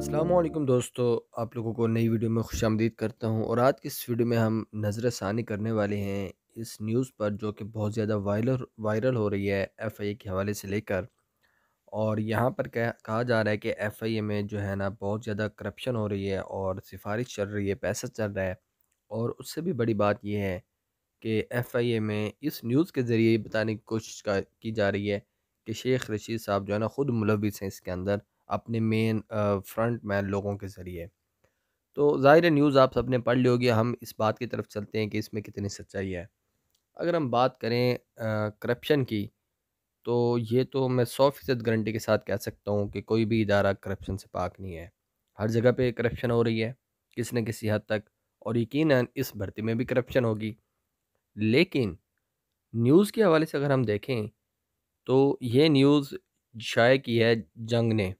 अल्लाम दोस्तों आप लोगों को नई वीडियो में खुश आमदीद करता हूं और आज की इस वीडियो में हम नज़र षानी करने वाले हैं इस न्यूज़ पर जो कि बहुत ज़्यादा वायरल वायरल हो रही है एफ़ आई ए के हवाले से लेकर और यहाँ पर कह, कहा जा रहा है कि एफ़ आई ए में जो है ना बहुत ज़्यादा करप्शन हो रही है और सिफारिश चल रही है पैसा चल रहा है और उससे भी बड़ी बात यह है कि एफआईए में इस न्यूज़ के ज़रिए बताने की कोशिश की जा रही है कि शेख रशीद साहब जो है ना ख़ुद मुलविस हैं इसके अंदर अपने मेन फ्रंट मैन लोगों के ज़रिए तो ज़ाहिर न्यूज़ आप सबने पढ़ ली होगी हम इस बात की तरफ चलते हैं कि इसमें कितनी सच्चाई है अगर हम बात करें करप्शन की तो ये तो मैं सौ फ़ीसद गारंटी के साथ कह सकता हूँ कि कोई भी इदारा करप्शन से पाक नहीं है हर जगह पे करप्शन हो रही है किसी न किसी हद तक और यकीन इस भर्ती में भी करप्शन होगी लेकिन न्यूज़ के हवाले से अगर हम देखें तो ये न्यूज़ शाये की है जंग ने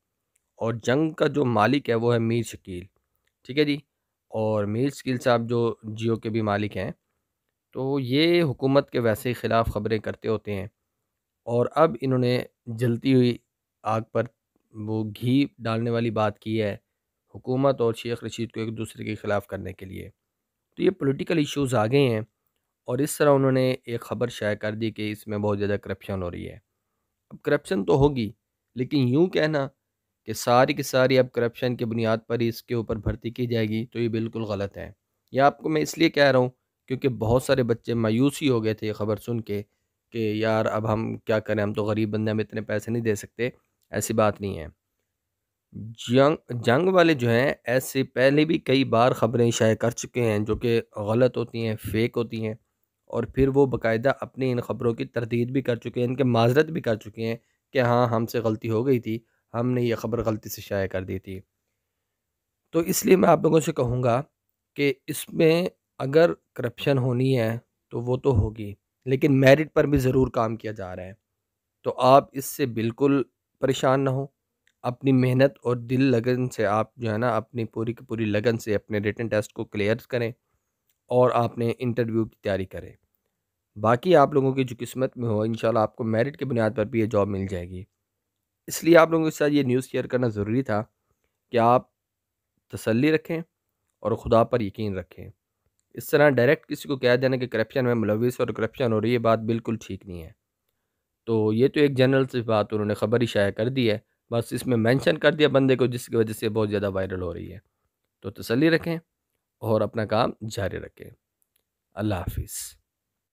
और जंग का जो मालिक है वो है मीर शकील ठीक है जी और मीर शकील साहब जो जियो के भी मालिक हैं तो ये हुकूमत के वैसे ख़िलाफ़ ख़बरें करते होते हैं और अब इन्होंने जलती हुई आग पर वो घी डालने वाली बात की है हुकूमत और शेख रशीद को एक दूसरे के ख़िलाफ़ करने के लिए तो ये पॉलिटिकल इश्यूज़ आ गए हैं और इस तरह उन्होंने एक ख़बर शाया कर दी कि इसमें बहुत ज़्यादा करप्शन हो रही है अब करप्शन तो होगी लेकिन यूँ कहना कि सारी की सारी अब करप्शन की बुनियाद पर ही इसके ऊपर भर्ती की जाएगी तो ये बिल्कुल गलत है यह आपको मैं इसलिए कह रहा हूँ क्योंकि बहुत सारे बच्चे मायूस ही हो गए थे ये ख़बर सुन के कि यार अब हम क्या करें हम तो गरीब बंदे हम इतने पैसे नहीं दे सकते ऐसी बात नहीं है जंग जंग वाले जो हैं ऐसे पहले भी कई बार ख़बरें शाये कर चुके हैं जो कि गलत होती हैं फेक होती हैं और फिर वो बकायदा अपनी इन ख़बरों की तरदीद भी कर चुके हैं इनके माजरत भी कर चुके हैं कि हाँ हमसे गलती हो गई थी हमने ये ख़बर गलती से शाया कर दी थी तो इसलिए मैं आप लोगों से कहूँगा कि इसमें अगर करप्शन होनी है तो वो तो होगी लेकिन मेरिट पर भी ज़रूर काम किया जा रहा है तो आप इससे बिल्कुल परेशान ना हो अपनी मेहनत और दिल लगन से आप जो है ना अपनी पूरी की पूरी लगन से अपने रिटर्न टेस्ट को क्लियर करें और आपने इंटरव्यू की तैयारी करें बाकी आप लोगों की जो किस्मत में हो इन आपको मेरिट की बुनियाद पर भी ये जॉब मिल जाएगी इसलिए आप लोगों के साथ ये न्यूज़ शेयर करना ज़रूरी था कि आप तसल्ली रखें और खुदा पर यकीन रखें इस तरह डायरेक्ट किसी को कह देना कि करप्शन में मुलविस और करप्शन हो रही है बात बिल्कुल ठीक नहीं है तो ये तो एक जनरल सी बात उन्होंने खबर ही शाया कर दी है बस इसमें मेंशन कर दिया बंदे को जिसकी वजह से बहुत ज़्यादा वायरल हो रही है तो तसली रखें और अपना काम जारी रखें अल्लाह हाफिज़